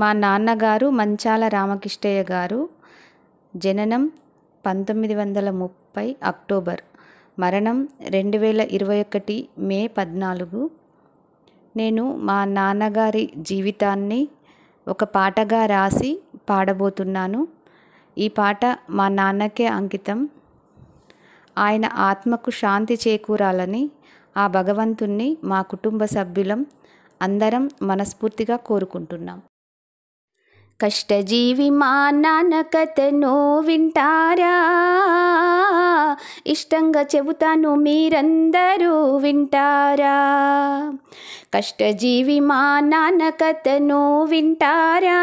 మా నాన్నగారు మంచాల రామకృష్ణయ్య గారు జననం పంతొమ్మిది వందల ముప్పై అక్టోబర్ మరణం రెండు వేల ఇరవై ఒకటి మే పద్నాలుగు నేను మా నాన్నగారి జీవితాన్ని ఒక పాటగా రాసి పాడబోతున్నాను ఈ పాట మా నాన్నకే అంకితం ఆయన ఆత్మకు శాంతి చేకూరాలని ఆ భగవంతుణ్ణి మా కుటుంబ సభ్యులం అందరం మనస్ఫూర్తిగా కోరుకుంటున్నాం కష్టజీవి మా నాన్న కథను వింటారా ఇష్టంగా చెబుతాను మీరందరూ వింటారా కష్టజీవి మా నాన్న కథను వింటారా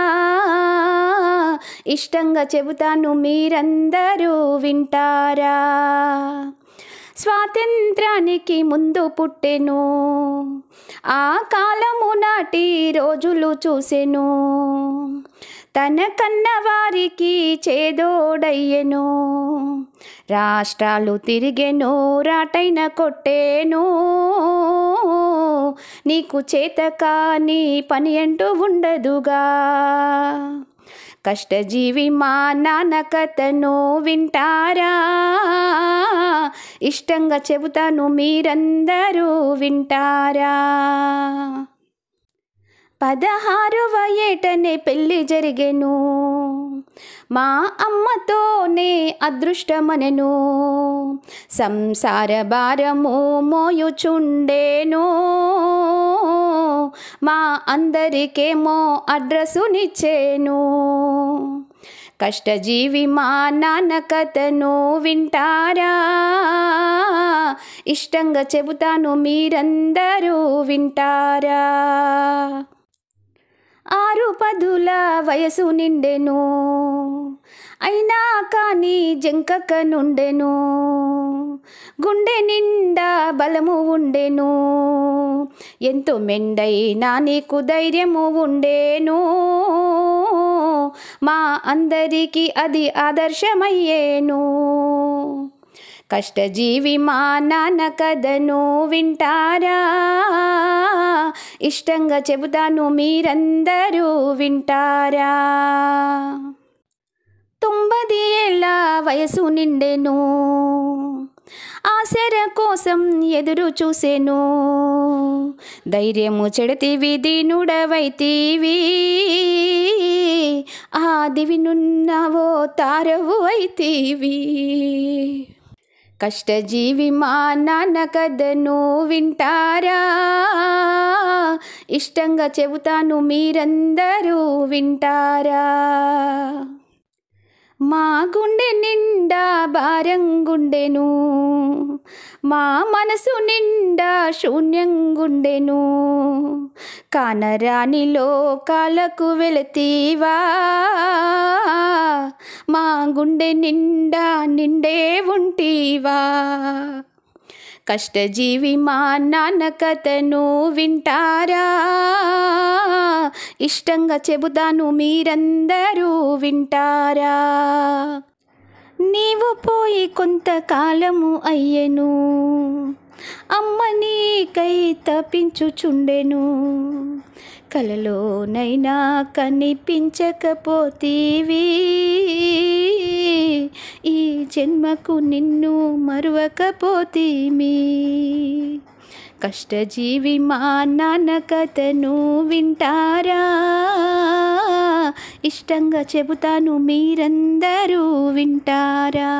ఇష్టంగా చెబుతాను మీరందరూ వింటారా స్వాతంత్రానికి ముందు పుట్టెను ఆ కాలము నాటి రోజులు చూసెను తన కన్న వారికి చేదోడయ్యెను రాష్ట్రాలు తిరిగెను రాటైన కొట్టేను నీకు చేత కానీ పని అంటూ ఉండదుగా కష్టజీవి మా నాన్న కథను వింటారా ఇష్టంగా చెబుతాను మీరందరూ వింటారా పదహారవ ఏటనే పెళ్ళి జరిగెను మా అమ్మతోనే అదృష్టమనెను సంసార భారము మోయుచుండేను మా అందరికేమో అడ్రస్సునిచ్చేను కష్టజీవి మా నాన్న కథను వింటారా ఇష్టంగా చెబుతాను మీరందరూ వింటారా ఆరు పదుల వయసు నిండెను అయినా కానీ జంకక నుండెను గుండె నిండా బలము ఉండెను ఎంతో మెండైనా నీకు ధైర్యము ఉండేను మా అందరికీ అది ఆదర్శమయ్యేను కష్టజీవి మా నాన్న కథను వింటారా ఇష్టంగా చెబుతాను మీరందరూ వింటారా తొంభది ఏళ్ళ వయసు నిండెను ఆశర కోసం ఎదురు చూసేను ధైర్యము చెడతీవి దీనుడవైతీవి ఆ నున్నవో తారవు అయితీవి కష్టజీవి మా నాన్న కథను వింటారా ఇష్టంగా చెబుతాను మీరందరూ వింటారా మా గుండె నిండా భారంగుండెను మా మనసు నిండా శూన్యంగుండెను కానరాని లోకాలకు వెళతీవా మా గుండె నిండా నిండే ఉంటీవా కష్టజీవి మా నాన్న కథను వింటారా ఇష్టంగా చెబుతాను మీరందరూ వింటారా నీవు పోయి కొంతకాలము అయ్యెను అమ్మ నీకై తపించుచుండెను కలలోనైనా కనిపించకపోతీవి ఈ జన్మకు నిన్ను మరువకపోతీమీ కష్టజీవి మా నాన్న కథను వింటారా ఇష్టంగా చెబుతాను మీరందరూ వింటారా